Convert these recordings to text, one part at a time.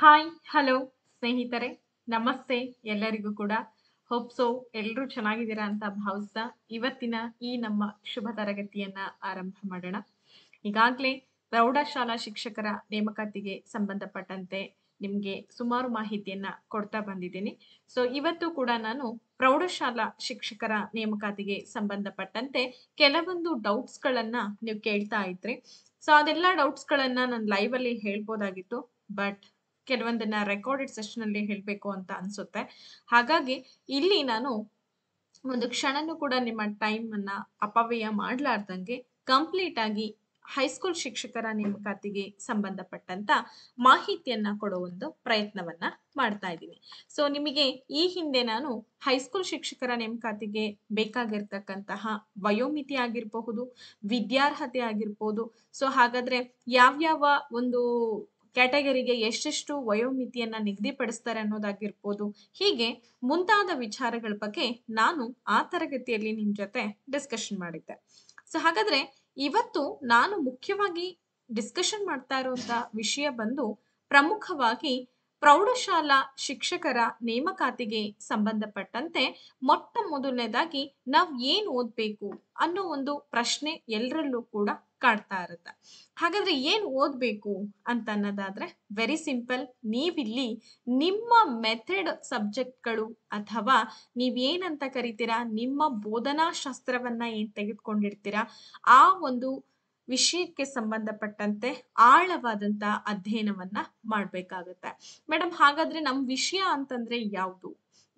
hi hello ಸ್ನೇಹಿತರೆ ನಮಸ್ತೆ ಎಲ್ಲರಿಗೂ ಕೂಡ ಹೋಪ್ಸೋ ಎಲ್ಲರೂ ಚೆನ್ನಾಗಿದ್ದೀರಾ ಅಂತ ಭಾವಿಸ್ತಾ ಇವತ್ತಿನ ಈ ನಮ್ಮ ಶುಭ ತರಗತಿಯನ್ನ ಆರಂಭ ಮಾಡೋಣ ಈಗಾಗಲೇ ಪ್ರೌಢಶಾಲಾ ಶಿಕ್ಷಕರ ನೇಮಕಾತಿಗೆ ಸಂಬಂಧಪಟ್ಟಂತೆ ನಿಮಗೆ ಸುಮಾರು ಮಾಹಿತಿಯನ್ನ ಕೊಡ್ತಾ ಬಂದಿದ್ದೀನಿ ಸೊ ಇವತ್ತು ಕೂಡ ನಾನು ಪ್ರೌಢಶಾಲಾ ಶಿಕ್ಷಕರ ನೇಮಕಾತಿಗೆ ಸಂಬಂಧಪಟ್ಟಂತೆ ಕೆಲವೊಂದು ಡೌಟ್ಸ್ಗಳನ್ನ ನೀವು ಕೇಳ್ತಾ ಇದ್ರಿ ಸೊ ಅದೆಲ್ಲ ಡೌಟ್ಸ್ಗಳನ್ನ ನಾನು ಲೈವ್ ಅಲ್ಲಿ ಹೇಳ್ಬೋದಾಗಿತ್ತು ಬಟ್ ಕೆಲವೊಂದನ್ನ ರೆಕಾರ್ಡೆಡ್ ಸೆಷನ್ ಅಲ್ಲಿ ಹೇಳಬೇಕು ಅಂತ ಅನ್ಸುತ್ತೆ ಹಾಗಾಗಿ ಇಲ್ಲಿ ನಾನು ಒಂದು ಕ್ಷಣನೂ ಕೂಡ ನಿಮ್ಮ ಟೈಮ್ ಅನ್ನ ಅಪವ್ಯಯ ಮಾಡಲಾರ್ದಂಗೆ ಕಂಪ್ಲೀಟ್ ಆಗಿ ಹೈಸ್ಕೂಲ್ ಶಿಕ್ಷಕರ ನೇಮಕಾತಿಗೆ ಸಂಬಂಧಪಟ್ಟಂತ ಮಾಹಿತಿಯನ್ನ ಕೊಡೋ ಒಂದು ಪ್ರಯತ್ನವನ್ನ ಮಾಡ್ತಾ ಇದ್ದೀನಿ ಸೊ ನಿಮಗೆ ಈ ಹಿಂದೆ ನಾನು ಹೈಸ್ಕೂಲ್ ಶಿಕ್ಷಕರ ನೇಮಕಾತಿಗೆ ಬೇಕಾಗಿರ್ತಕ್ಕಂತಹ ವಯೋಮಿತಿ ಆಗಿರಬಹುದು ವಿದ್ಯಾರ್ಹತೆ ಆಗಿರ್ಬೋದು ಸೊ ಹಾಗಾದ್ರೆ ಯಾವ್ಯಾವ ಒಂದು ಕ್ಯಾಟಗರಿಗೆ ಎಷ್ಟೆಷ್ಟು ವಯೋಮಿತಿಯನ್ನ ನಿಗದಿಪಡಿಸ್ತಾರೆ ಅನ್ನೋದಾಗಿರ್ಬೋದು ಹೀಗೆ ಮುಂತಾದ ವಿಚಾರಗಳ ಬಗ್ಗೆ ನಾನು ಆ ತರಗತಿಯಲ್ಲಿ ನಿಮ್ ಜೊತೆ ಡಿಸ್ಕಷನ್ ಮಾಡಿದ್ದೆ ಸೊ ಹಾಗಾದ್ರೆ ಇವತ್ತು ನಾನು ಮುಖ್ಯವಾಗಿ ಡಿಸ್ಕಷನ್ ಮಾಡ್ತಾ ಇರುವಂತ ವಿಷಯ ಬಂದು ಪ್ರಮುಖವಾಗಿ ಪ್ರೌಢಶಾಲಾ ಶಿಕ್ಷಕರ ನೇಮಕಾತಿಗೆ ಸಂಬಂಧಪಟ್ಟಂತೆ ಮೊಟ್ಟ ಮೊದಲನೇದಾಗಿ ನಾವ್ ಏನ್ ಓದ್ಬೇಕು ಅನ್ನೋ ಒಂದು ಪ್ರಶ್ನೆ ಎಲ್ಲರಲ್ಲೂ ಕೂಡ ಕಾಡ್ತಾ ಇರುತ್ತೆ ಹಾಗಾದ್ರೆ ಏನ್ ಓದ್ಬೇಕು ಅಂತ ಅನ್ನೋದಾದ್ರೆ ವೆರಿ ಸಿಂಪಲ್ ನೀವಿಲ್ಲಿ ನಿಮ್ಮ ಮೆಥಡ್ ಸಬ್ಜೆಕ್ಟ್ಗಳು ಅಥವಾ ನೀವೇನಂತ ಕರಿತೀರಾ ನಿಮ್ಮ ಬೋಧನಾ ಶಾಸ್ತ್ರವನ್ನ ಏನ್ ತೆಗೆದುಕೊಂಡಿರ್ತೀರಾ ಆ ಒಂದು ವಿಷಯಕ್ಕೆ ಸಂಬಂಧಪಟ್ಟಂತೆ ಆಳವಾದಂತ ಅಧ್ಯಯನವನ್ನ ಮಾಡ್ಬೇಕಾಗತ್ತೆ ಮೇಡಮ್ ಹಾಗಾದ್ರೆ ನಮ್ ವಿಷಯ ಅಂತಂದ್ರೆ ಯಾವುದು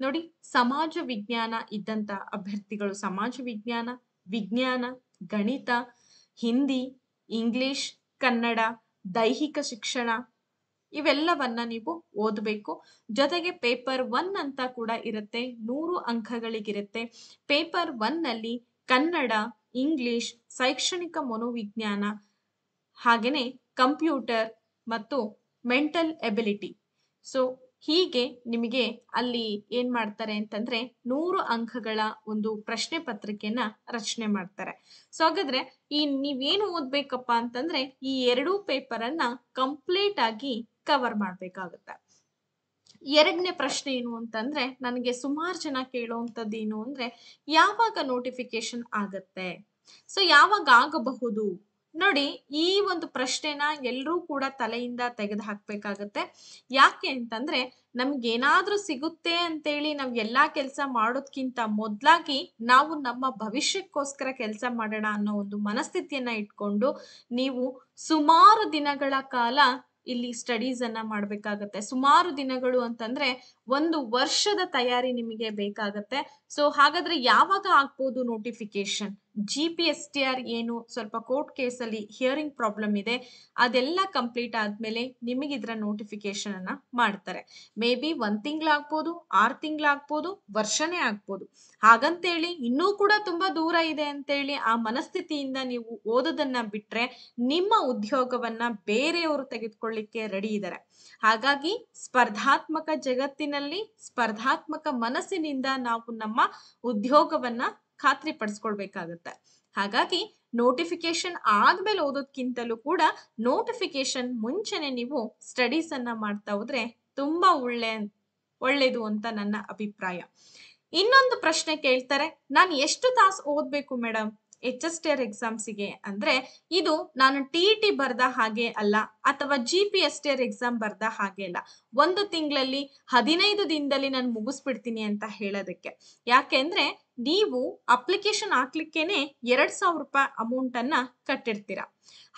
ನೋಡಿ ಸಮಾಜ ವಿಜ್ಞಾನ ಇದ್ದಂತ ಅಭ್ಯರ್ಥಿಗಳು ಸಮಾಜ ವಿಜ್ಞಾನ ವಿಜ್ಞಾನ ಗಣಿತ ಹಿಂದಿ ಇಂಗ್ಲಿಷ್ ಕನ್ನಡ ದೈಹಿಕ ಶಿಕ್ಷಣ ಇವೆಲ್ಲವನ್ನ ನೀವು ಓದಬೇಕು ಜೊತೆಗೆ ಪೇಪರ್ ಒನ್ ಅಂತ ಕೂಡ ಇರುತ್ತೆ ನೂರು ಅಂಕಗಳಿಗಿರುತ್ತೆ ಪೇಪರ್ ಒನ್ ನಲ್ಲಿ ಕನ್ನಡ ಇಂಗ್ಲಿಷ್ ಶೈಕ್ಷಣಿಕ ಮನೋವಿಜ್ಞಾನ ಹಾಗೆಯೇ ಕಂಪ್ಯೂಟರ್ ಮತ್ತು ಮೆಂಟಲ್ ಎಬಿಲಿಟಿ ಸೊ ಹೀಗೆ ನಿಮಗೆ ಅಲ್ಲಿ ಏನ್ ಮಾಡ್ತಾರೆ ಅಂತಂದ್ರೆ ನೂರು ಅಂಕಗಳ ಒಂದು ಪ್ರಶ್ನೆ ಪತ್ರಿಕೆಯನ್ನ ರಚನೆ ಮಾಡ್ತಾರೆ ಸೊ ಹಾಗಾದ್ರೆ ಈ ನೀವೇನು ಓದ್ಬೇಕಪ್ಪ ಅಂತಂದ್ರೆ ಈ ಎರಡೂ ಪೇಪರ್ ಅನ್ನ ಕಂಪ್ಲೀಟ್ ಆಗಿ ಕವರ್ ಮಾಡಬೇಕಾಗುತ್ತೆ ಎರಡನೇ ಪ್ರಶ್ನೆ ಏನು ಅಂತಂದ್ರೆ ನನಗೆ ಸುಮಾರು ಜನ ಕೇಳುವಂಥದ್ದು ಏನು ಅಂದ್ರೆ ಯಾವಾಗ ನೋಟಿಫಿಕೇಶನ್ ಆಗತ್ತೆ ಸೊ ಯಾವಾಗ ಆಗಬಹುದು ನೋಡಿ ಈ ಒಂದು ಪ್ರಶ್ನೆನ ಎಲ್ಲರೂ ಕೂಡ ತಲೆಯಿಂದ ತೆಗೆದು ಹಾಕ್ಬೇಕಾಗತ್ತೆ ಯಾಕೆ ಅಂತಂದ್ರೆ ನಮ್ಗೇನಾದ್ರೂ ಸಿಗುತ್ತೆ ಅಂತೇಳಿ ನಾವು ಎಲ್ಲಾ ಕೆಲಸ ಮಾಡೋದ್ಕಿಂತ ಮೊದಲಾಗಿ ನಾವು ನಮ್ಮ ಭವಿಷ್ಯಕ್ಕೋಸ್ಕರ ಕೆಲಸ ಮಾಡೋಣ ಅನ್ನೋ ಒಂದು ಮನಸ್ಥಿತಿಯನ್ನ ಇಟ್ಕೊಂಡು ನೀವು ಸುಮಾರು ದಿನಗಳ ಕಾಲ ಇಲ್ಲಿ ಸ್ಟಡೀಸ್ ಅನ್ನ ಮಾಡಬೇಕಾಗತ್ತೆ ಸುಮಾರು ದಿನಗಳು ಅಂತಂದ್ರೆ ಒಂದು ವರ್ಷದ ತಯಾರಿ ನಿಮಗೆ ಬೇಕಾಗತ್ತೆ ಸೊ ಹಾಗಾದ್ರೆ ಯಾವಾಗ ಆಗ್ಬೋದು notification G P S T R ಏನು ಸ್ವಲ್ಪ ಕೋರ್ಟ್ ಕೇಸಲ್ಲಿ ಹಿಯರಿಂಗ್ ಪ್ರಾಬ್ಲಮ್ ಇದೆ ಅದೆಲ್ಲ ಕಂಪ್ಲೀಟ್ ಆದ್ಮೇಲೆ ನಿಮಗೆ ಇದರ ಅನ್ನು ಮಾಡ್ತಾರೆ ಮೇ ಬಿ ಒಂದು ತಿಂಗ್ಳಾಗ್ಬೋದು ಆರು ತಿಂಗಳಾಗ್ಬೋದು ವರ್ಷನೇ ಆಗ್ಬೋದು ಹಾಗಂತೇಳಿ ಇನ್ನೂ ಕೂಡ ತುಂಬ ದೂರ ಇದೆ ಅಂತೇಳಿ ಆ ಮನಸ್ಥಿತಿಯಿಂದ ನೀವು ಓದೋದನ್ನ ಬಿಟ್ಟರೆ ನಿಮ್ಮ ಉದ್ಯೋಗವನ್ನು ಬೇರೆಯವರು ತೆಗೆದುಕೊಳ್ಳಿಕ್ಕೆ ರೆಡಿ ಇದ್ದಾರೆ ಹಾಗಾಗಿ ಸ್ಪರ್ಧಾತ್ಮಕ ಜಗತ್ತಿನಲ್ಲಿ ಸ್ಪರ್ಧಾತ್ಮಕ ಮನಸ್ಸಿನಿಂದ ನಾವು ನಮ್ಮ ಉದ್ಯೋಗವನ್ನು ಖಾತ್ರಿ ಪಡಿಸ್ಕೊಳ್ಬೇಕಾಗತ್ತೆ ಹಾಗಾಗಿ ನೋಟಿಫಿಕೇಶನ್ ಆದ್ಮೇಲೆ ಓದೋದ್ಕಿಂತಲೂ ಕೂಡ ನೋಟಿಫಿಕೇಶನ್ ಮುಂಚೆನೆ ನೀವು ಸ್ಟಡೀಸ್ ಅನ್ನ ಮಾಡ್ತಾ ಹೋದ್ರೆ ತುಂಬಾ ಒಳ್ಳೆ ಒಳ್ಳೇದು ಅಂತ ನನ್ನ ಅಭಿಪ್ರಾಯ ಇನ್ನೊಂದು ಪ್ರಶ್ನೆ ಕೇಳ್ತಾರೆ ನಾನು ಎಷ್ಟು ತಾಸು ಓದ್ಬೇಕು ಮೇಡಮ್ ಎಚ್ ಎಸ್ ಟಿ ಎಕ್ಸಾಮ್ಸಿಗೆ ಅಂದ್ರೆ ಇದು ನಾನು ಟಿ ಇ ಟಿ ಬರ್ದ ಹಾಗೆ ಅಲ್ಲ ಅಥವಾ G P S T R exam ಬರ್ದ ಹಾಗೆ ಅಲ್ಲ ಒಂದು ತಿಂಗಳಲ್ಲಿ ಹದಿನೈದು ದಿನದಲ್ಲಿ ನಾನು ಮುಗಿಸ್ಬಿಡ್ತೀನಿ ಅಂತ ಹೇಳೋದಕ್ಕೆ ಯಾಕೆಂದ್ರೆ ನೀವು ಅಪ್ಲಿಕೇಶನ್ ಹಾಕ್ಲಿಕ್ಕೇನೆ ಎರಡು ಸಾವಿರ ರೂಪಾಯಿ ಅಮೌಂಟನ್ನು ಕಟ್ಟಿರ್ತೀರ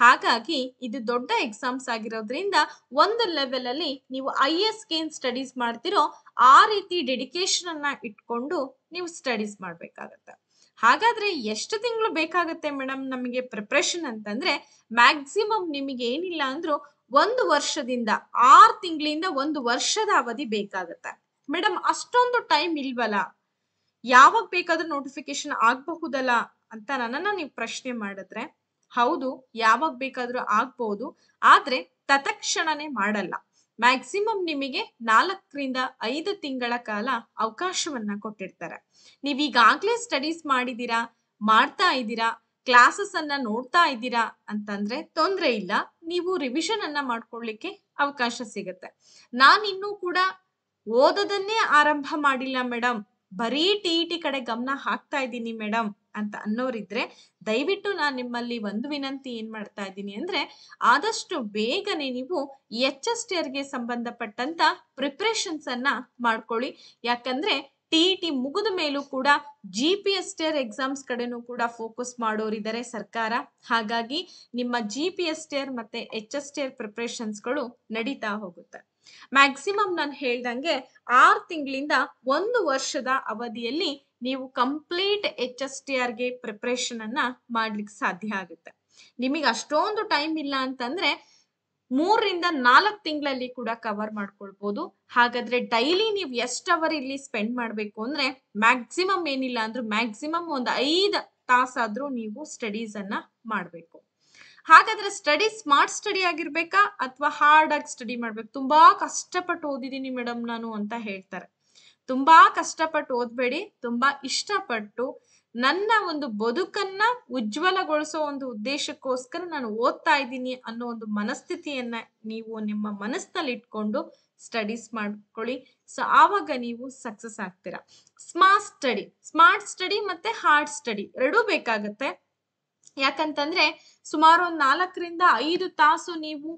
ಹಾಗಾಗಿ ಇದು ದೊಡ್ಡ ಎಕ್ಸಾಮ್ಸ್ ಆಗಿರೋದ್ರಿಂದ ಒಂದು ಲೆವೆಲಲ್ಲಿ ನೀವು ಐ ಎಸ್ ಗೇನ್ ಸ್ಟಡೀಸ್ ಮಾಡ್ತಿರೋ ಆ ರೀತಿ ಡೆಡಿಕೇಶನ್ ಅನ್ನ ಇಟ್ಕೊಂಡು ನೀವು ಸ್ಟಡೀಸ್ ಮಾಡಬೇಕಾಗತ್ತೆ ಹಾಗಾದ್ರೆ ಎಷ್ಟು ತಿಂಗಳು ಬೇಕಾಗುತ್ತೆ ಮೇಡಮ್ ನಮಗೆ ಪ್ರಿಪ್ರೇಷನ್ ಅಂತಂದ್ರೆ ಮ್ಯಾಕ್ಸಿಮಮ್ ನಿಮಗೆ ಏನಿಲ್ಲ ಅಂದ್ರೂ ಒಂದು ವರ್ಷದಿಂದ ಆರು ತಿಂಗಳಿಂದ ಒಂದು ವರ್ಷದ ಅವಧಿ ಬೇಕಾಗತ್ತೆ ಮೇಡಮ್ ಅಷ್ಟೊಂದು ಟೈಮ್ ಇಲ್ವಲ್ಲ ಯಾವಾಗ ಬೇಕಾದ್ರೂ ನೋಟಿಫಿಕೇಶನ್ ಆಗಬಹುದಲ್ಲ ಅಂತ ನನ್ನನ್ನು ನೀವು ಪ್ರಶ್ನೆ ಮಾಡಿದ್ರೆ ಹೌದು ಯಾವಾಗ ಬೇಕಾದ್ರೂ ಆಗ್ಬಹುದು ಆದ್ರೆ ತತ್ಕ್ಷಣನೇ ಮಾಡಲ್ಲ ಮ್ಯಾಕ್ಸಿಮಮ್ ನಿಮಗೆ ನಾಲ್ಕರಿಂದ ಐದು ತಿಂಗಳ ಕಾಲ ಅವಕಾಶವನ್ನ ಕೊಟ್ಟಿರ್ತಾರೆ ನೀವೀಗಾಗ್ಲೇ ಸ್ಟಡೀಸ್ ಮಾಡಿದ್ದೀರಾ ಮಾಡ್ತಾ ಇದ್ದೀರಾ ಕ್ಲಾಸಸ್ ಅನ್ನ ನೋಡ್ತಾ ಇದ್ದೀರಾ ಅಂತಂದ್ರೆ ತೊಂದರೆ ಇಲ್ಲ ನೀವು ರಿವಿಷನ್ ಅನ್ನ ಮಾಡ್ಕೊಳ್ಳಿಕ್ಕೆ ಅವಕಾಶ ಸಿಗುತ್ತೆ ನಾನಿನ್ನೂ ಕೂಡ ಓದೋದನ್ನೇ ಆರಂಭ ಮಾಡಿಲ್ಲ ಮೇಡಮ್ ಬರೀ ಟಿ ಇ ಟಿ ಕಡೆ ಗಮನ ಹಾಕ್ತಾ ಇದ್ದೀನಿ ಮೇಡಮ್ ಅಂತ ಅನ್ನೋರಿದ್ರೆ ದಯವಿಟ್ಟು ನಾನು ನಿಮ್ಮಲ್ಲಿ ಒಂದು ವಿನಂತಿ ಏನು ಮಾಡ್ತಾ ಇದ್ದೀನಿ ಅಂದ್ರೆ ಆದಷ್ಟು ಬೇಗನೆ ನೀವು ಎಚ್ ಎಸ್ ಟಿ ಆರ್ಗೆ ಸಂಬಂಧಪಟ್ಟಂತ ಅನ್ನ ಮಾಡ್ಕೊಳ್ಳಿ ಯಾಕಂದ್ರೆ ಟಿ ಇ ಟಿ ಮುಗಿದ ಮೇಲೂ ಕೂಡ G P S T R exams ಕಡೆನೂ ಕೂಡ ಫೋಕಸ್ ಮಾಡೋರಿದ್ದಾರೆ ಸರ್ಕಾರ ಹಾಗಾಗಿ ನಿಮ್ಮ G P S T R ಮತ್ತು ಎಚ್ ಎಸ್ ಟಿ ಆರ್ ಪ್ರಿಪ್ರೇಷನ್ಸ್ಗಳು ನಡೀತಾ ಹೋಗುತ್ತೆ ಮ್ಯಾಕ್ಸಿಮಮ್ ನಾನು ಹೇಳ್ದಂಗೆ ಆರು ತಿಂಗಳಿಂದ ಒಂದು ವರ್ಷದ ಅವಧಿಯಲ್ಲಿ ನೀವು ಕಂಪ್ಲೀಟ್ ಎಚ್ ಎಸ್ ಟಿ ಆರ್ಗೆ ಪ್ರಿಪ್ರೇಷನ್ ಅನ್ನ ಮಾಡ್ಲಿಕ್ಕೆ ಸಾಧ್ಯ ಆಗುತ್ತೆ ನಿಮಗೆ ಅಷ್ಟೊಂದು ಟೈಮ್ ಇಲ್ಲ ಅಂತಂದ್ರೆ ಮೂರರಿಂದ ನಾಲ್ಕು ತಿಂಗಳಲ್ಲಿ ಕೂಡ ಕವರ್ ಮಾಡ್ಕೊಳ್ಬೋದು ಹಾಗಾದ್ರೆ ಡೈಲಿ ನೀವು ಎಷ್ಟು ಅವರ್ ಇಲ್ಲಿ ಸ್ಪೆಂಡ್ ಮಾಡಬೇಕು ಅಂದ್ರೆ ಮ್ಯಾಕ್ಸಿಮಮ್ ಏನಿಲ್ಲ ಅಂದ್ರೂ ಮ್ಯಾಕ್ಸಿಮಮ್ ಒಂದು ಐದು ತಾಸಾದ್ರೂ ನೀವು ಸ್ಟಡೀಸ್ ಅನ್ನ ಮಾಡಬೇಕು ಹಾಗಾದ್ರೆ ಸ್ಟಡಿ ಸ್ಮಾರ್ಟ್ ಸ್ಟಡಿ ಆಗಿರ್ಬೇಕಾ ಅಥವಾ ಹಾರ್ಡ್ ಆಗಿ ಸ್ಟಡಿ ಮಾಡ್ಬೇಕು ತುಂಬಾ ಕಷ್ಟಪಟ್ಟು ಓದಿದೀನಿ ಮೇಡಮ್ ನಾನು ಅಂತ ಹೇಳ್ತಾರೆ ತುಂಬಾ ಕಷ್ಟಪಟ್ಟು ಓದ್ಬೇಡಿ ತುಂಬಾ ಇಷ್ಟಪಟ್ಟು ನನ್ನ ಒಂದು ಬದುಕನ್ನ ಉಜ್ವಲಗೊಳಿಸೋ ಒಂದು ಉದ್ದೇಶಕ್ಕೋಸ್ಕರ ನಾನು ಓದ್ತಾ ಇದ್ದೀನಿ ಅನ್ನೋ ಒಂದು ಮನಸ್ಥಿತಿಯನ್ನ ನೀವು ನಿಮ್ಮ ಮನಸ್ಸಿನಲ್ಲಿ ಇಟ್ಕೊಂಡು ಸ್ಟಡೀಸ್ ಮಾಡ್ಕೊಳ್ಳಿ ಸೊ ಆವಾಗ ನೀವು ಸಕ್ಸಸ್ ಆಗ್ತೀರಾ ಸ್ಮಾರ್ಟ್ ಸ್ಟಡಿ ಸ್ಮಾರ್ಟ್ ಸ್ಟಡಿ ಮತ್ತೆ ಹಾರ್ಡ್ ಸ್ಟಡಿ ಎರಡೂ ಬೇಕಾಗತ್ತೆ ಯಾಕಂತಂದ್ರೆ ಸುಮಾರು ಒಂದ್ ನಾಲ್ಕರಿಂದ ಐದು ತಾಸು ನೀವು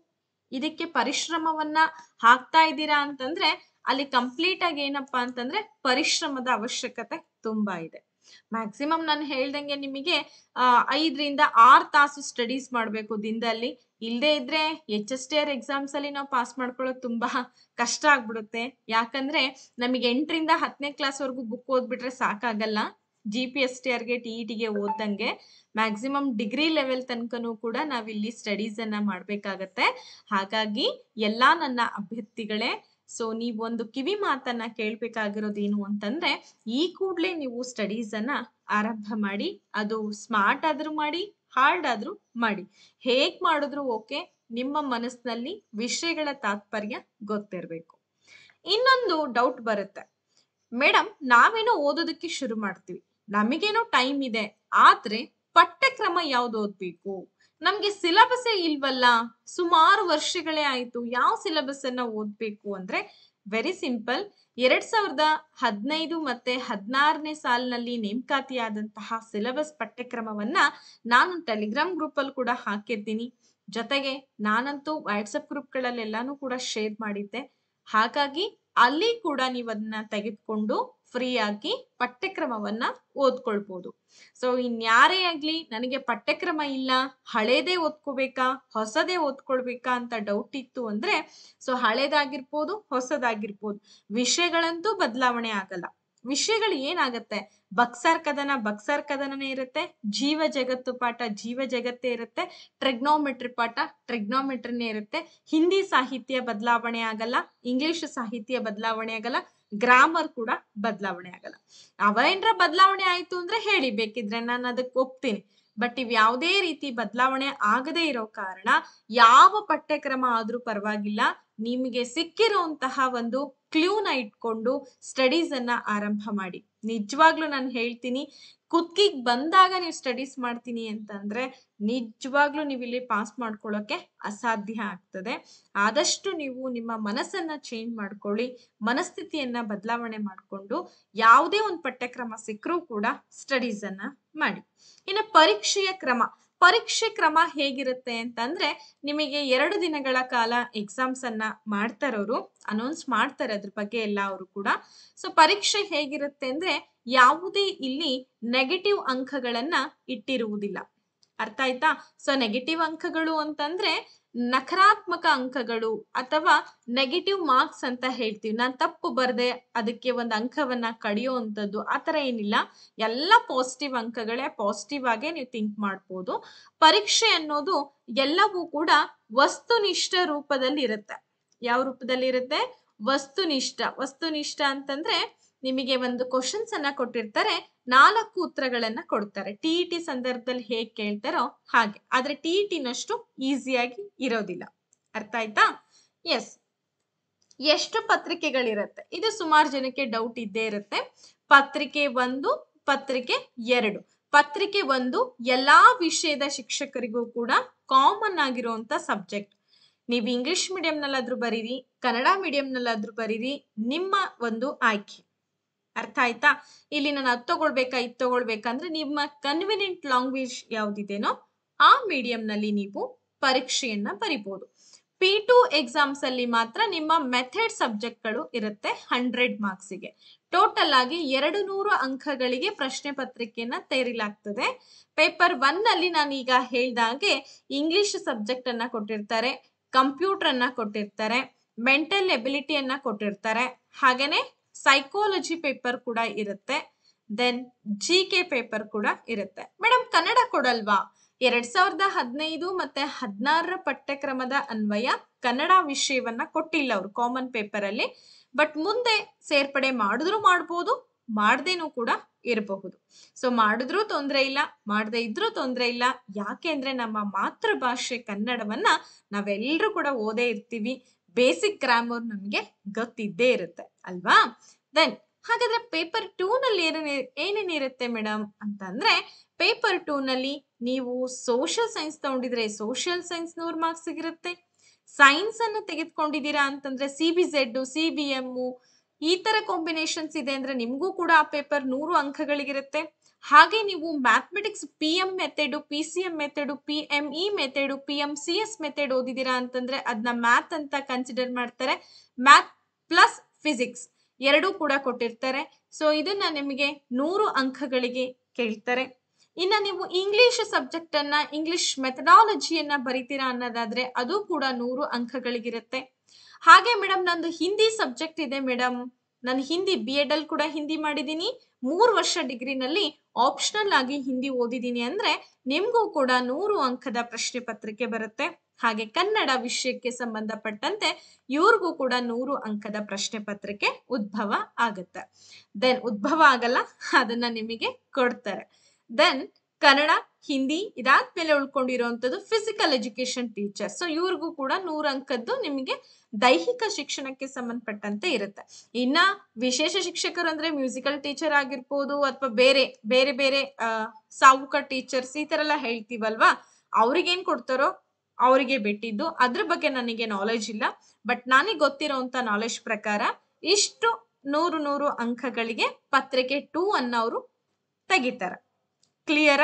ಇದಕ್ಕೆ ಪರಿಶ್ರಮವನ್ನ ಹಾಕ್ತಾ ಇದ್ದೀರಾ ಅಂತಂದ್ರೆ ಅಲ್ಲಿ ಕಂಪ್ಲೀಟ್ ಆಗಿ ಏನಪ್ಪಾ ಅಂತಂದ್ರೆ ಪರಿಶ್ರಮದ ಅವಶ್ಯಕತೆ ತುಂಬಾ ಇದೆ ಮ್ಯಾಕ್ಸಿಮಮ್ ನಾನು ಹೇಳ್ದಂಗೆ ನಿಮಗೆ ಐದರಿಂದ ಆರು ತಾಸು ಸ್ಟಡೀಸ್ ಮಾಡಬೇಕು ದಿನದಲ್ಲಿ ಇಲ್ಲದೆ ಇದ್ರೆ H S T R exams ಅಲ್ಲಿ ನಾವು ಪಾಸ್ ಮಾಡ್ಕೊಳ್ಳೋದು ತುಂಬಾ ಕಷ್ಟ ಆಗ್ಬಿಡುತ್ತೆ ಯಾಕಂದ್ರೆ ನಮಗೆ ಎಂಟರಿಂದ ಹತ್ತನೇ ಕ್ಲಾಸ್ ವರೆಗೂ ಬುಕ್ ಓದ್ಬಿಟ್ರೆ ಸಾಕಾಗಲ್ಲ ಜಿ ಪಿ ಎಸ್ ಟಿ ಆರ್ಗೆ ಟಿ ಇ ಟಿಗೆ ಓದ್ದಂಗೆ ಮ್ಯಾಕ್ಸಿಮಮ್ ಡಿಗ್ರಿ ಲೆವೆಲ್ ತನಕನೂ ಕೂಡ ನಾವಿಲ್ಲಿ ಸ್ಟಡೀಸನ್ನು ಮಾಡಬೇಕಾಗತ್ತೆ ಹಾಗಾಗಿ ಎಲ್ಲ ನನ್ನ ಅಭ್ಯರ್ಥಿಗಳೇ ಸೊ ನೀವೊಂದು ಕಿವಿ ಮಾತನ್ನ ಕೇಳಬೇಕಾಗಿರೋದೇನು ಅಂತಂದ್ರೆ ಈ ಕೂಡಲೇ ನೀವು ಸ್ಟಡೀಸನ್ನ ಆರಂಭ ಮಾಡಿ ಅದು ಸ್ಮಾರ್ಟ್ ಆದ್ರೂ ಮಾಡಿ ಹಾರ್ಡ್ ಆದ್ರೂ ಮಾಡಿ ಹೇಗ್ ಮಾಡಿದ್ರು ಓಕೆ ನಿಮ್ಮ ಮನಸ್ಸಿನಲ್ಲಿ ವಿಷಯಗಳ ತಾತ್ಪರ್ಯ ಗೊತ್ತಿರಬೇಕು ಇನ್ನೊಂದು ಡೌಟ್ ಬರುತ್ತೆ ಮೇಡಮ್ ನಾವೇನೋ ಓದೋದಕ್ಕೆ ಶುರು ಮಾಡ್ತೀವಿ ನಮಗೇನೋ ಟೈಮ್ ಇದೆ ಆದ್ರೆ ಪಠ್ಯಕ್ರಮ ಯಾವ್ದು ಓದ್ಬೇಕು ನಮ್ಗೆ ಸಿಲಬಸ್ ಇಲ್ವಲ್ಲ ಸುಮಾರು ವರ್ಷಗಳೇ ಆಯ್ತು ಯಾವ ಸಿಲಬಸ್ ಅನ್ನ ಓದ್ಬೇಕು ಅಂದ್ರೆ ವೆರಿ ಸಿಂಪಲ್ ಎರಡ್ ಸಾವಿರದ ಹದಿನೈದು ಮತ್ತೆ ಹದಿನಾರನೇ ಸಾಲಿನಲ್ಲಿ ನೇಮಕಾತಿಯಾದಂತಹ ಸಿಲೆಬಸ್ ಪಠ್ಯಕ್ರಮವನ್ನ ನಾನು ಟೆಲಿಗ್ರಾಮ್ ಗ್ರೂಪ್ ಅಲ್ಲಿ ಕೂಡ ಹಾಕಿರ್ತೀನಿ ಜೊತೆಗೆ ನಾನಂತೂ ವಾಟ್ಸಪ್ ಗಳಲ್ಲೆಲ್ಲಾನು ಕೂಡ ಶೇರ್ ಮಾಡಿದ್ದೆ ಹಾಗಾಗಿ ಅಲ್ಲಿ ಕೂಡ ನೀವು ಅದನ್ನ ತೆಗೆದುಕೊಂಡು ಫ್ರೀ ಆಗಿ ಪಠ್ಯಕ್ರಮವನ್ನ ಓದ್ಕೊಳ್ಬೋದು ಸೊ ಇನ್ಯಾರೇ ಆಗ್ಲಿ ನನಗೆ ಪಠ್ಯಕ್ರಮ ಇಲ್ಲ ಹಳೇದೇ ಓದ್ಕೋಬೇಕಾ ಹೊಸದೇ ಓದ್ಕೊಳ್ಬೇಕಾ ಅಂತ ಡೌಟ್ ಇತ್ತು ಅಂದ್ರೆ ಸೊ ಹಳೇದಾಗಿರ್ಬೋದು ಹೊಸದಾಗಿರ್ಬೋದು ವಿಷಯಗಳಂತೂ ಬದಲಾವಣೆ ಆಗಲ್ಲ ವಿಷಯಗಳು ಏನಾಗತ್ತೆ ಬಕ್ಸರ್ ಕದನ ಬಕ್ಸರ್ ಕದನನೇ ಇರುತ್ತೆ ಜೀವ ಜಗತ್ತು ಪಾಠ ಜೀವ ಜಗತ್ತೇ ಇರುತ್ತೆ ಟ್ರೆಗ್ನೋಮೆಟ್ರಿ ಪಾಠ ಟ್ರೆಗ್ನೋಮೆಟ್ರಿನೇ ಇರುತ್ತೆ ಹಿಂದಿ ಸಾಹಿತ್ಯ ಬದಲಾವಣೆ ಆಗಲ್ಲ ಇಂಗ್ಲಿಷ್ ಸಾಹಿತ್ಯ ಬದಲಾವಣೆ ಆಗಲ್ಲ ಗ್ರಾಮರ್ ಕೂಡ ಬದಲಾವಣೆ ಆಗಲ್ಲ ಅವೇನ್ರ ಬದಲಾವಣೆ ಆಯ್ತು ಅಂದ್ರೆ ಹೇಳಿ ಬೇಕಿದ್ರೆ ನಾನು ಅದಕ್ಕೆ ಒಪ್ತೀನಿ ಬಟ್ ಇವ್ ಯಾವುದೇ ರೀತಿ ಬದಲಾವಣೆ ಆಗದೇ ಇರೋ ಕಾರಣ ಯಾವ ಪಠ್ಯಕ್ರಮ ಆದ್ರೂ ಪರವಾಗಿಲ್ಲ ನಿಮಗೆ ಸಿಕ್ಕಿರುವಂತಹ ಒಂದು ಕ್ಲೂನ ಇಟ್ಕೊಂಡು ಸ್ಟಡೀಸ್ ಅನ್ನ ಆರಂಭ ಮಾಡಿ ನಿಜವಾಗ್ಲೂ ನಾನು ಹೇಳ್ತೀನಿ ಕುತ್ತಿಗೆ ಬಂದಾಗ ನೀವು ಸ್ಟಡೀಸ್ ಮಾಡ್ತೀನಿ ಅಂತಂದ್ರೆ ನಿಜವಾಗ್ಲೂ ನೀವು ಇಲ್ಲಿ ಪಾಸ್ ಮಾಡ್ಕೊಳ್ಳೋಕೆ ಅಸಾಧ್ಯ ಆಗ್ತದೆ ಆದಷ್ಟು ನೀವು ನಿಮ್ಮ ಮನಸ್ಸನ್ನ ಚೇಂಜ್ ಮಾಡ್ಕೊಳ್ಳಿ ಮನಸ್ಥಿತಿಯನ್ನ ಬದಲಾವಣೆ ಮಾಡಿಕೊಂಡು ಯಾವುದೇ ಒಂದು ಪಠ್ಯಕ್ರಮ ಸಿಕ್ಕರೂ ಕೂಡ ಸ್ಟಡೀಸ್ ಅನ್ನ ಮಾಡಿ ಇನ್ನು ಪರೀಕ್ಷೆಯ ಕ್ರಮ ಪರೀಕ್ಷೆ ಕ್ರಮ ಹೇಗಿರುತ್ತೆ ಅಂತಂದ್ರೆ ನಿಮಗೆ ಎರಡು ದಿನಗಳ ಕಾಲ ಎಕ್ಸಾಮ್ಸ್ ಅನ್ನ ಮಾಡ್ತಾರವ್ರು ಅನೌನ್ಸ್ ಮಾಡ್ತಾರೆ ಅದ್ರ ಬಗ್ಗೆ ಎಲ್ಲ ಅವರು ಕೂಡ ಸೊ ಪರೀಕ್ಷೆ ಹೇಗಿರುತ್ತೆ ಅಂದ್ರೆ ಯಾವುದೇ ಇಲ್ಲಿ ನೆಗೆಟಿವ್ ಅಂಕಗಳನ್ನ ಇಟ್ಟಿರುವುದಿಲ್ಲ ಅರ್ಥ ಆಯ್ತಾ ಸೊ ನೆಗೆಟಿವ್ ಅಂಕಗಳು ಅಂತಂದ್ರೆ ನಕಾರಾತ್ಮಕ ಅಂಕಗಳು ಅಥವಾ ನೆಗೆಟಿವ್ ಮಾರ್ಕ್ಸ್ ಅಂತ ಹೇಳ್ತೀವಿ ನಾನು ತಪ್ಪು ಬರದೆ ಅದಕ್ಕೆ ಒಂದು ಅಂಕವನ್ನ ಅಂತದ್ದು ಆ ಥರ ಏನಿಲ್ಲ ಎಲ್ಲ ಪಾಸಿಟಿವ್ ಅಂಕಗಳೇ ಪಾಸಿಟಿವ್ ಆಗೇ ನೀವು ಥಿಂಕ್ ಮಾಡ್ಬೋದು ಪರೀಕ್ಷೆ ಅನ್ನೋದು ಎಲ್ಲವೂ ಕೂಡ ವಸ್ತುನಿಷ್ಠ ರೂಪದಲ್ಲಿ ಇರುತ್ತೆ ಯಾವ ರೂಪದಲ್ಲಿ ಇರುತ್ತೆ ವಸ್ತುನಿಷ್ಠ ವಸ್ತುನಿಷ್ಠ ಅಂತಂದ್ರೆ ನಿಮಗೆ ಒಂದು ಕ್ವಶನ್ಸ್ ಅನ್ನ ಕೊಟ್ಟಿರ್ತಾರೆ ನಾಲ್ಕು ಉತ್ತರಗಳನ್ನ ಕೊಡ್ತಾರೆ ಟಿ ಇ ಟಿ ಸಂದರ್ಭದಲ್ಲಿ ಹೇಗೆ ಕೇಳ್ತಾರೋ ಹಾಗೆ ಆದ್ರೆ ಟಿ ಇ e ಟಿನಷ್ಟು ಈಸಿಯಾಗಿ ಇರೋದಿಲ್ಲ ಅರ್ಥ ಆಯ್ತಾ ಎಸ್ ಎಷ್ಟು ಪತ್ರಿಕೆಗಳಿರುತ್ತೆ ಇದು ಸುಮಾರು ಜನಕ್ಕೆ ಡೌಟ್ ಇದ್ದೇ ಇರುತ್ತೆ ಪತ್ರಿಕೆ ಒಂದು ಪತ್ರಿಕೆ ಎರಡು ಪತ್ರಿಕೆ ಒಂದು ಎಲ್ಲಾ ವಿಷಯದ ಶಿಕ್ಷಕರಿಗೂ ಕೂಡ ಕಾಮನ್ ಆಗಿರುವಂತ ಸಬ್ಜೆಕ್ಟ್ ನೀವು ಇಂಗ್ಲಿಷ್ ಮೀಡಿಯಂನಲ್ಲಾದ್ರೂ ಬರೀರಿ ಕನ್ನಡ ಮೀಡಿಯಂನಲ್ಲಾದ್ರೂ ಬರೀರಿ ನಿಮ್ಮ ಒಂದು ಆಯ್ಕೆ ಅರ್ಥ ಆಯ್ತಾ ಇಲ್ಲಿ ನಾನು ಅದು ತಗೊಳ್ಬೇಕಾ ಇದು ತಗೊಳ್ಬೇಕಂದ್ರೆ ನಿಮ್ಮ ಕನ್ವಿನಿಯಂಟ್ ಲ್ಯಾಂಗ್ವೇಜ್ ಯಾವ್ದಿದೆನೋ ಆ ಮೀಡಿಯಂನಲ್ಲಿ ನೀವು ಪರೀಕ್ಷೆಯನ್ನ ಬರಿಬಹುದು ಪಿ ಟು ಎಕ್ಸಾಮ್ಸ್ ಅಲ್ಲಿ ಮಾತ್ರ ನಿಮ್ಮ ಮೆಥಡ್ ಸಬ್ಜೆಕ್ಟ್ಗಳು ಇರುತ್ತೆ ಹಂಡ್ರೆಡ್ ಮಾರ್ಕ್ಸಿಗೆ ಟೋಟಲ್ ಆಗಿ ಎರಡು ನೂರು ಅಂಕಗಳಿಗೆ ಪ್ರಶ್ನೆ ಪತ್ರಿಕೆಯನ್ನ ತೆರೀಲಾಗ್ತದೆ ಪೇಪರ್ ಒನ್ ಅಲ್ಲಿ ನಾನು ಈಗ ಹೇಳಿದ ಹಾಗೆ ಇಂಗ್ಲಿಷ್ ಸಬ್ಜೆಕ್ಟ್ ಅನ್ನ ಕೊಟ್ಟಿರ್ತಾರೆ ಕಂಪ್ಯೂಟರ್ ಅನ್ನ ಕೊಟ್ಟಿರ್ತಾರೆ ಮೆಂಟಲ್ ಎಬಿಲಿಟಿಯನ್ನ ಕೊಟ್ಟಿರ್ತಾರೆ ಹಾಗೇನೆ ಸೈಕಾಲಜಿ ಪೇಪರ್ ಕೂಡ ಇರುತ್ತೆ ದೆನ್ ಜಿ ಕೆ ಪೇಪರ್ ಕೂಡ ಇರುತ್ತೆ ಮೇಡಮ್ ಕನ್ನಡ ಕೊಡಲ್ವಾ ಎರಡ್ ಸಾವಿರದ ಹದಿನೈದು ಮತ್ತೆ ಹದಿನಾರರ ಪಠ್ಯಕ್ರಮದ ಅನ್ವಯ ಕನ್ನಡ ವಿಷಯವನ್ನ ಕೊಟ್ಟಿಲ್ಲ ಅವರು ಕಾಮನ್ ಪೇಪರ್ ಅಲ್ಲಿ ಬಟ್ ಮುಂದೆ ಸೇರ್ಪಡೆ ಮಾಡಿದ್ರು ಮಾಡ್ಬೋದು ಮಾಡ್ದೇನೂ ಕೂಡ ಇರಬಹುದು ಸೊ ಮಾಡಿದ್ರು ತೊಂದರೆ ಇಲ್ಲ ಮಾಡದೇ ಇದ್ರೂ ತೊಂದರೆ ಇಲ್ಲ ಯಾಕೆ ಅಂದ್ರೆ ನಮ್ಮ ಮಾತೃಭಾಷೆ ಕನ್ನಡವನ್ನ ನಾವೆಲ್ಲರೂ ಕೂಡ ಓದೇ ಇರ್ತೀವಿ ಬೇಸಿಕ್ ಗ್ರಾಮರ್ ನಮಗೆ ಗೊತ್ತಿದ್ದೇ ಇರುತ್ತೆ ಅಲ್ವಾ ದೆನ್ ಹಾಗಾದ್ರೆ ಪೇಪರ್ ಟೂ ನಲ್ಲಿ ಏನೇನು ಏನೇನಿರುತ್ತೆ ಮೇಡಮ್ ಅಂತಂದ್ರೆ ಪೇಪರ್ ಟೂ ನಲ್ಲಿ ನೀವು ಸೋಷಿಯಲ್ ಸೈನ್ಸ್ ತಗೊಂಡಿದ್ರೆ ಸೋಷಿಯಲ್ ಸೈನ್ಸ್ ನೂರು ಮಾರ್ಕ್ಸ್ ಸಿಗಿರುತ್ತೆ ಸೈನ್ಸ್ ಅನ್ನು ತೆಗೆದುಕೊಂಡಿದ್ದೀರಾ ಅಂತಂದ್ರೆ C B Z C B M ಈ ತರ ಕಾಂಬಿನೇಷನ್ಸ್ ಇದೆ ಅಂದ್ರೆ ನಿಮಗೂ ಕೂಡ ಆ ಪೇಪರ್ ನೂರು ಅಂಕಗಳಿಗಿರುತ್ತೆ ಹಾಗೆ ನೀವು mathematics P M method P C M method P M E method P M C S method ಓದಿದ್ದೀರಾ ಅಂತಂದ್ರೆ ಅದನ್ನ ಮ್ಯಾಥ್ ಅಂತ ಕನ್ಸಿಡರ್ ಮಾಡ್ತಾರೆ ಮ್ಯಾಥ್ ಪ್ಲಸ್ ಫಿಸಿಕ್ಸ್ ಎರಡೂ ಕೂಡ ಕೊಟ್ಟಿರ್ತಾರೆ ಸೊ ಇದನ್ನ ನಿಮಗೆ ನೂರು ಅಂಕಗಳಿಗೆ ಕೇಳ್ತಾರೆ ಇನ್ನ ನೀವು ಇಂಗ್ಲಿಷ್ ಸಬ್ಜೆಕ್ಟ್ ಅನ್ನ ಇಂಗ್ಲಿಷ್ ಮೆಥಡಾಲಜಿಯನ್ನ ಬರಿತೀರಾ ಅನ್ನೋದಾದ್ರೆ ಅದು ಕೂಡ ನೂರು ಅಂಕಗಳಿಗಿರುತ್ತೆ ಹಾಗೆ ಮೇಡಮ್ ನಂದು ಹಿಂದಿ ಸಬ್ಜೆಕ್ಟ್ ಇದೆ ಮೇಡಮ್ ನಾನು ಹಿಂದಿ ಬಿ ಎಡ್ ಅಲ್ಲಿ ಕೂಡ ಹಿಂದಿ ಮಾಡಿದ್ದೀನಿ ಮೂರು ವರ್ಷ ಡಿಗ್ರಿನಲ್ಲಿ ಆಪ್ಷನಲ್ ಆಗಿ ಹಿಂದಿ ಓದಿದ್ದೀನಿ ಅಂದ್ರೆ ನಿಮಗೂ ಕೂಡ ನೂರು ಅಂಕದ ಪ್ರಶ್ನೆ ಪತ್ರಿಕೆ ಬರುತ್ತೆ ಹಾಗೆ ಕನ್ನಡ ವಿಷಯಕ್ಕೆ ಸಂಬಂಧಪಟ್ಟಂತೆ ಇವ್ರಿಗೂ ಕೂಡ ನೂರು ಅಂಕದ ಪ್ರಶ್ನೆ ಪತ್ರಿಕೆ ಉದ್ಭವ ಆಗುತ್ತೆ ದೆನ್ ಉದ್ಭವ ಆಗಲ್ಲ ಅದನ್ನ ನಿಮಗೆ ಕೊಡ್ತಾರೆ ದೆನ್ ಕನ್ನಡ ಹಿಂದಿ ಇದಾದ್ಮೇಲೆ ಉಳ್ಕೊಂಡಿರೋವಂಥದ್ದು ಫಿಸಿಕಲ್ ಎಜುಕೇಶನ್ ಟೀಚರ್ ಸೊ ಇವ್ರಿಗೂ ಕೂಡ ನೂರ ಅಂಕದ್ದು ನಿಮಗೆ ದೈಹಿಕ ಶಿಕ್ಷಣಕ್ಕೆ ಸಂಬಂಧಪಟ್ಟಂತೆ ಇರುತ್ತೆ ಇನ್ನ ವಿಶೇಷ ಶಿಕ್ಷಕರು ಅಂದ್ರೆ ಮ್ಯೂಸಿಕಲ್ ಟೀಚರ್ ಆಗಿರ್ಬೋದು ಅಥವಾ ಬೇರೆ ಬೇರೆ ಬೇರೆ ಸಾವುಕ ಟೀಚರ್ಸ್ ಈ ತರ ಎಲ್ಲ ಹೇಳ್ತೀವಲ್ವಾ ಅವ್ರಿಗೇನ್ ಕೊಡ್ತಾರೋ ಅವರಿಗೆ ಬಿಟ್ಟಿದ್ದು ಅದ್ರ ಬಗ್ಗೆ ನನಗೆ ನಾಲೆಜ್ ಇಲ್ಲ ಬಟ್ ನನಗೆ ಅಂತ ನಾಲೆಜ್ ಪ್ರಕಾರ ಇಷ್ಟು ನೂರು ನೂರು ಅಂಕಗಳಿಗೆ ಪತ್ರಿಕೆ ಟೂ ಅವರು ತೆಗಿತಾರೆ ಕ್ಲಿಯರ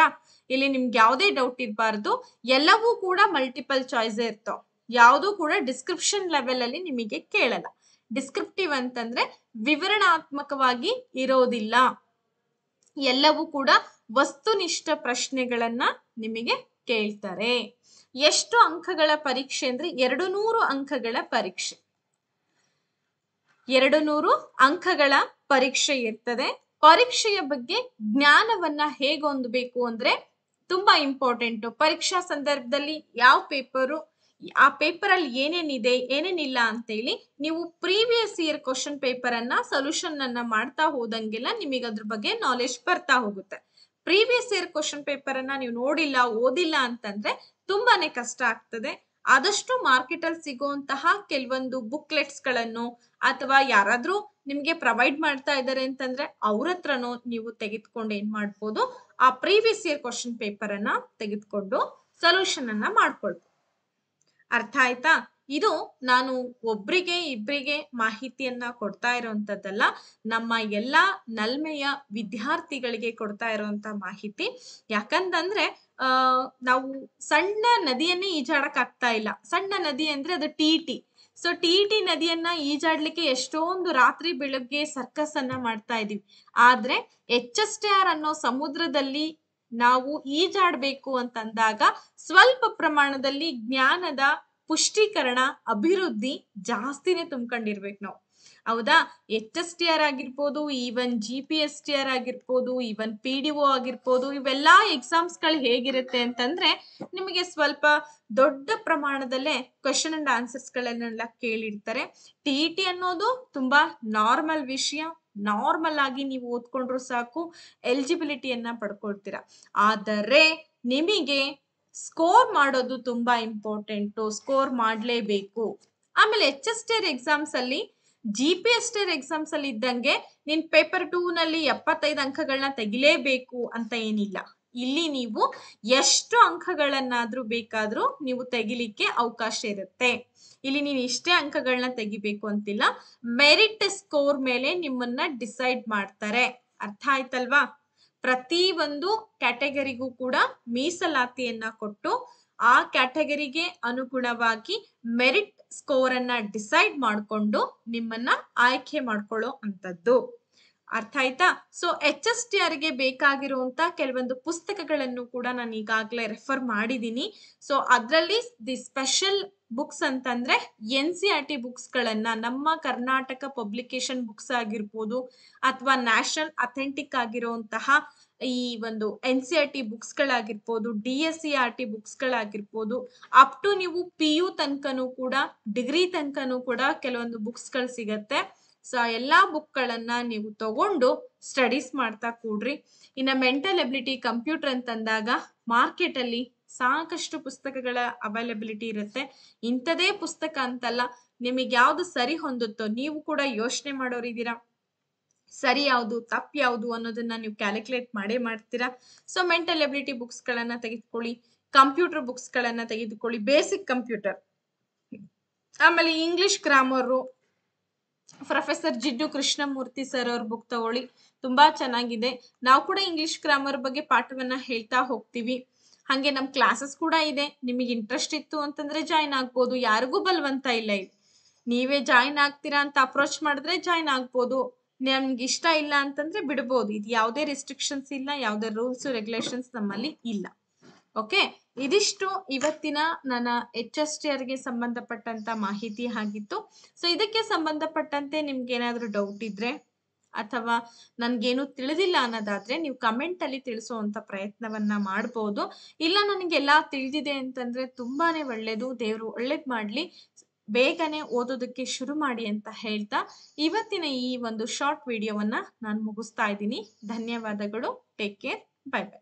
ಇಲ್ಲಿ ನಿಮ್ಗೆ ಯಾವುದೇ ಡೌಟ್ ಇರಬಾರ್ದು ಎಲ್ಲವೂ ಕೂಡ ಮಲ್ಟಿಪಲ್ ಚಾಯ್ಸ್ ಇರ್ತಾವ ಯಾವುದೂ ಕೂಡ ಡಿಸ್ಕ್ರಿಪ್ಷನ್ ಲೆವೆಲ್ ಅಲ್ಲಿ ನಿಮಗೆ ಕೇಳಲ್ಲ ಡಿಸ್ಕ್ರಿಪ್ಟಿವ್ ಅಂತಂದ್ರೆ ವಿವರಣಾತ್ಮಕವಾಗಿ ಇರೋದಿಲ್ಲ ಎಲ್ಲವೂ ಕೂಡ ವಸ್ತುನಿಷ್ಠ ಪ್ರಶ್ನೆಗಳನ್ನ ನಿಮಗೆ ಕೇಳ್ತಾರೆ ಎಷ್ಟು ಅಂಕಗಳ ಪರೀಕ್ಷೆ ಅಂದ್ರೆ ಎರಡು ನೂರು ಅಂಕಗಳ ಪರೀಕ್ಷೆ ಎರಡು ನೂರು ಅಂಕಗಳ ಪರೀಕ್ಷೆ ಇರ್ತದೆ ಪರೀಕ್ಷೆಯ ಬಗ್ಗೆ ಜ್ಞಾನವನ್ನ ಹೇಗೆ ಹೊಂದಬೇಕು ಅಂದ್ರೆ ತುಂಬಾ ಇಂಪಾರ್ಟೆಂಟ್ ಪರೀಕ್ಷಾ ಸಂದರ್ಭದಲ್ಲಿ ಯಾವ ಪೇಪರು ಆ ಪೇಪರ್ ಅಲ್ಲಿ ಏನೇನಿದೆ ಏನೇನಿಲ್ಲ ಅಂತ ಹೇಳಿ ನೀವು ಪ್ರೀವಿಯಸ್ ಇಯರ್ ಕ್ವಶನ್ ಪೇಪರ್ ಅನ್ನ ಸೊಲ್ಯೂಷನ್ ಅನ್ನ ಮಾಡ್ತಾ ಹೋದಂಗೆಲ್ಲ ನಿಮಗೆ ಅದ್ರ ಬಗ್ಗೆ ನಾಲೆಜ್ ಬರ್ತಾ ಹೋಗುತ್ತೆ ಪ್ರೀವಿಯಸ್ ಇಯರ್ ಕ್ವಶನ್ ಪೇಪರ್ ಅನ್ನ ನೀವು ನೋಡಿಲ್ಲ ಓದಿಲ್ಲ ಅಂತಂದ್ರೆ ತುಂಬಾನೇ ಕಷ್ಟ ಆಗ್ತದೆ ಆದಷ್ಟು ಮಾರ್ಕೆಟ್ ಅಲ್ಲಿ ಸಿಗುವಂತಹ ಕೆಲವೊಂದು ಬುಕ್ಲೆಟ್ಸ್ ಗಳನ್ನು ಅಥವಾ ಯಾರಾದ್ರೂ ನಿಮ್ಗೆ ಪ್ರೊವೈಡ್ ಮಾಡ್ತಾ ಇದಾರೆ ಅಂತಂದ್ರೆ ಅವ್ರ ಹತ್ರನೂ ನೀವು ತೆಗೆದುಕೊಂಡು ಏನ್ ಮಾಡ್ಬೋದು ಆ ಪ್ರೀವಿಯಸ್ ಇಯರ್ ಕ್ವಶನ್ ಪೇಪರ್ ಅನ್ನ ತೆಗೆದುಕೊಂಡು ಸೊಲ್ಯೂಷನ್ ಅನ್ನ ಮಾಡ್ಕೊಳ್ಬೋದು ಅರ್ಥ ಆಯ್ತಾ ಇದು ನಾನು ಒಬ್ರಿಗೆ ಇಬ್ರಿಗೆ ಮಾಹಿತಿಯನ್ನ ಕೊಡ್ತಾ ಇರುವಂತದ್ದಲ್ಲ ನಮ್ಮ ಎಲ್ಲಾ ನಲ್ಮೆಯ ವಿದ್ಯಾರ್ಥಿಗಳಿಗೆ ಕೊಡ್ತಾ ಇರುವಂತ ಮಾಹಿತಿ ಯಾಕಂತಂದ್ರೆ ಅಹ್ ನಾವು ಸಣ್ಣ ನದಿಯನ್ನೇ ಈಜಾಡಕ್ ಆಗ್ತಾ ಇಲ್ಲ ಸಣ್ಣ ನದಿ ಅಂದ್ರೆ ಅದು T T so T T ನದಿಯನ್ನ ಈಜಾಡ್ಲಿಕ್ಕೆ ಎಷ್ಟೊಂದು ರಾತ್ರಿ ಬೆಳಗ್ಗೆ ಸರ್ಕಸ್ ಅನ್ನ ಮಾಡ್ತಾ ಇದೀವಿ ಆದ್ರೆ ಎಚ್ ಎಸ್ ಟಿ ಆರ್ ಅನ್ನೋ ಸಮುದ್ರದಲ್ಲಿ ನಾವು ಈಜಾಡ್ಬೇಕು ಅಂತಂದಾಗ ಸ್ವಲ್ಪ ಪ್ರಮಾಣದಲ್ಲಿ ಜ್ಞಾನದ ಪುಷ್ಟೀಕರಣ ಅಭಿವೃದ್ಧಿ ಜಾಸ್ತಿನೇ ತುಂಬ್ಕೊಂಡಿರ್ಬೇಕು ನಾವು ಹೌದಾ ಎಚ್ ಎಸ್ ಟಿ ಆರ್ ಆಗಿರ್ಬೋದು even G P S T R ಆಗಿರ್ಬೋದು ಈವನ್ ಪಿ ಡಿ ಒ ಆಗಿರ್ಬೋದು ಇವೆಲ್ಲ ಎಕ್ಸಾಮ್ಸ್ಗಳು ಹೇಗಿರುತ್ತೆ ಅಂತಂದ್ರೆ ನಿಮಗೆ ಸ್ವಲ್ಪ ದೊಡ್ಡ ಪ್ರಮಾಣದಲ್ಲೇ ಕ್ವೆಶನ್ ಅಂಡ್ ಆನ್ಸರ್ಸ್ಗಳನ್ನೆಲ್ಲ ಕೇಳಿರ್ತಾರೆ ಟಿ ಇ ಟಿ ಅನ್ನೋದು ತುಂಬಾ ನಾರ್ಮಲ್ ವಿಷಯ ನಾರ್ಮಲ್ ಆಗಿ ನೀವು ಓದ್ಕೊಂಡ್ರು ಸಾಕು ಎಲಿಜಿಬಿಲಿಟಿಯನ್ನ ಪಡ್ಕೊಳ್ತೀರಾ ಆದರೆ ನಿಮಗೆ ಸ್ಕೋರ್ ಮಾಡೋದು ತುಂಬಾ ಇಂಪಾರ್ಟೆಂಟು ಸ್ಕೋರ್ ಮಾಡಲೇಬೇಕು ಆಮೇಲೆ H S T R exams ಅಲ್ಲಿ ಜಿ ಪಿ ಎಸ್ ಎಕ್ಸಾಮ್ಸ್ ಅಲ್ಲಿ ಇದ್ದಂಗೆ ನಿನ್ ಪೇಪರ್ ಟೂ ನಲ್ಲಿ ಎಪ್ಪತ್ತೈದು ಅಂಕಗಳನ್ನ ತೆಗಿಲೇಬೇಕು ಅಂತ ಏನಿಲ್ಲ ಇಲ್ಲಿ ನೀವು ಎಷ್ಟು ಅಂಕಗಳನ್ನಾದ್ರೂ ಬೇಕಾದ್ರೂ ನೀವು ತೆಗಿಲಿಕ್ಕೆ ಅವಕಾಶ ಇರುತ್ತೆ ಇಲ್ಲಿ ನೀನು ಇಷ್ಟೇ ಅಂಕಗಳನ್ನ ತೆಗಿಬೇಕು ಅಂತಿಲ್ಲ ಮೆರಿಟ್ ಸ್ಕೋರ್ ಮೇಲೆ ನಿಮ್ಮನ್ನ ಡಿಸೈಡ್ ಮಾಡ್ತಾರೆ ಅರ್ಥ ಆಯ್ತಲ್ವಾ ಪ್ರತಿ ಒಂದು ಕ್ಯಾಟಗರಿಗೂ ಕೂಡ ಮೀಸಲಾತಿಯನ್ನ ಕೊಟ್ಟು ಆ ಕ್ಯಾಟಗರಿಗೆ ಅನುಗುಣವಾಗಿ ಮೆರಿಟ್ ಸ್ಕೋರ್ ಅನ್ನ ಡಿಸೈಡ್ ಮಾಡಿಕೊಂಡು ನಿಮ್ಮನ್ನ ಆಯ್ಕೆ ಮಾಡ್ಕೊಳ್ಳೋ ಅಂಥದ್ದು ಅರ್ಥ ಆಯ್ತಾ ಸೊ ಎಚ್ ಎಸ್ ಟಿ ಆರ್ಗೆ ಬೇಕಾಗಿರುವಂತ ಕೆಲವೊಂದು ಪುಸ್ತಕಗಳನ್ನು ಕೂಡ ನಾನು ಈಗಾಗಲೇ ರೆಫರ್ ಮಾಡಿದ್ದೀನಿ ಸೊ ಅದರಲ್ಲಿ ದಿ ಸ್ಪೆಷಲ್ ಬುಕ್ಸ್ ಅಂತಂದ್ರೆ ಎನ್ ಸಿ ಆರ್ ಟಿ ಬುಕ್ಸ್ಗಳನ್ನ ನಮ್ಮ ಕರ್ನಾಟಕ ಪಬ್ಲಿಕೇಶನ್ ಬುಕ್ಸ್ ಆಗಿರ್ಬೋದು ಅಥವಾ ನ್ಯಾಷನಲ್ ಅಥೆಂಟಿಕ್ ಆಗಿರುವಂತಹ ಈ ಒಂದು N C R e T ಬುಕ್ಸ್ಗಳಾಗಿರ್ಬೋದು D S C e R T ಬುಕ್ಸ್ಗಳಾಗಿರ್ಬೋದು ಅಪ್ ಟು ನೀವು ಪಿ ಯು ತನಕನೂ ಕೂಡ ಡಿಗ್ರಿ ತನಕನೂ ಕೂಡ ಕೆಲವೊಂದು ಬುಕ್ಸ್ಗಳು ಸಿಗತ್ತೆ ಸೊ ಎಲ್ಲ ಬುಕ್ಗಳನ್ನು ನೀವು ತಗೊಂಡು ಸ್ಟಡೀಸ್ ಮಾಡ್ತಾ ಕೂಡ್ರಿ ಇನ್ನು ಮೆಂಟಲ್ ಎಬಿಲಿಟಿ ಕಂಪ್ಯೂಟರ್ ಅಂತಂದಾಗ ಮಾರ್ಕೆಟಲ್ಲಿ ಸಾಕಷ್ಟು ಪುಸ್ತಕಗಳ ಅವೈಲಬಿಲಿಟಿ ಇರುತ್ತೆ ಇಂಥದೇ ಪುಸ್ತಕ ಅಂತಲ್ಲ ನಿಮಗೆ ಯಾವುದು ಸರಿ ಹೊಂದುತ್ತೋ ನೀವು ಕೂಡ ಯೋಚನೆ ಮಾಡೋರಿದ್ದೀರಾ ಸರಿ ಯಾವುದು ತಪ್ಪು ಯಾವುದು ಅನ್ನೋದನ್ನ ನೀವು ಕ್ಯಾಲ್ಕುಲೇಟ್ ಮಾಡೇ ಮಾಡ್ತೀರಾ ಸೊ ಮೆಂಟಲ್ ಎಬಿಲಿಟಿ ಬುಕ್ಸ್ಗಳನ್ನು ತೆಗೆದುಕೊಳ್ಳಿ ಕಂಪ್ಯೂಟರ್ ಬುಕ್ಸ್ಗಳನ್ನು ತೆಗೆದುಕೊಳ್ಳಿ ಬೇಸಿಕ್ ಕಂಪ್ಯೂಟರ್ ಆಮೇಲೆ English grammar professor Jiddu Krishnamurthy sir ಅವ್ರ ಬುಕ್ ತಗೊಳ್ಳಿ ತುಂಬಾ ಚೆನ್ನಾಗಿದೆ ನಾವು ಕೂಡ ಇಂಗ್ಲಿಷ್ ಗ್ರಾಮರ್ ಬಗ್ಗೆ ಪಾಠವನ್ನ ಹೇಳ್ತಾ ಹೋಗ್ತೀವಿ ಹಾಗೆ ನಮ್ಮ ಕ್ಲಾಸಸ್ ಕೂಡ ಇದೆ ನಿಮಗೆ ಇಂಟ್ರೆಸ್ಟ್ ಇತ್ತು ಅಂತಂದ್ರೆ ಜಾಯ್ನ್ ಆಗ್ಬೋದು ಯಾರಿಗೂ ಬಲ್ವಂತ ಇಲ್ಲ ಇಲ್ಲಿ ನೀವೇ ಜಾಯ್ನ್ ಆಗ್ತೀರಾ ಅಂತ ಅಪ್ರೋಚ್ ಮಾಡಿದ್ರೆ ಜಾಯ್ನ್ ಆಗ್ಬೋದು ನಮ್ಗೆ ಇಷ್ಟ ಇಲ್ಲ ಅಂತಂದ್ರೆ ಬಿಡ್ಬೋದು ಇದು ಯಾವುದೇ ರೆಸ್ಟ್ರಿಕ್ಷನ್ಸ್ ಇಲ್ಲ ಯಾವುದೇ ರೂಲ್ಸ್ ರೆಗ್ಯುಲೇಷನ್ಸ್ ನಮ್ಮಲ್ಲಿ ಇಲ್ಲ ಓಕೆ ಇದಿಷ್ಟು ಇವತ್ತಿನ ನನ್ನ ಎಚ್ ಎಸ್ ಟಿ ಆರ್ಗೆ ಸಂಬಂಧಪಟ್ಟಂತ ಮಾಹಿತಿ ಆಗಿತ್ತು ಸೊ ಇದಕ್ಕೆ ಸಂಬಂಧಪಟ್ಟಂತೆ ನಿಮ್ಗೆ ಏನಾದರೂ ಡೌಟ್ ಇದ್ರೆ ಅಥವಾ ನನ್ಗೇನು ತಿಳಿದಿಲ್ಲ ಅನ್ನೋದಾದ್ರೆ ನೀವು ಕಮೆಂಟ್ ಅಲ್ಲಿ ತಿಳಿಸುವಂತ ಪ್ರಯತ್ನವನ್ನ ಮಾಡಬಹುದು ಇಲ್ಲ ನನಗೆಲ್ಲ ತಿಳಿದಿದೆ ಅಂತಂದ್ರೆ ತುಂಬಾನೇ ಒಳ್ಳೇದು ದೇವ್ರು ಒಳ್ಳೇದ್ ಮಾಡ್ಲಿ ಬೇಗನೆ ಓದೋದಕ್ಕೆ ಶುರು ಮಾಡಿ ಅಂತ ಹೇಳ್ತಾ ಇವತ್ತಿನ ಈ ಒಂದು ಶಾರ್ಟ್ ವಿಡಿಯೋವನ್ನ ನಾನು ಮುಗಿಸ್ತಾ ಇದ್ದೀನಿ ಧನ್ಯವಾದಗಳು ಟೇಕ್ ಕೇರ್ ಬೈ ಬೈ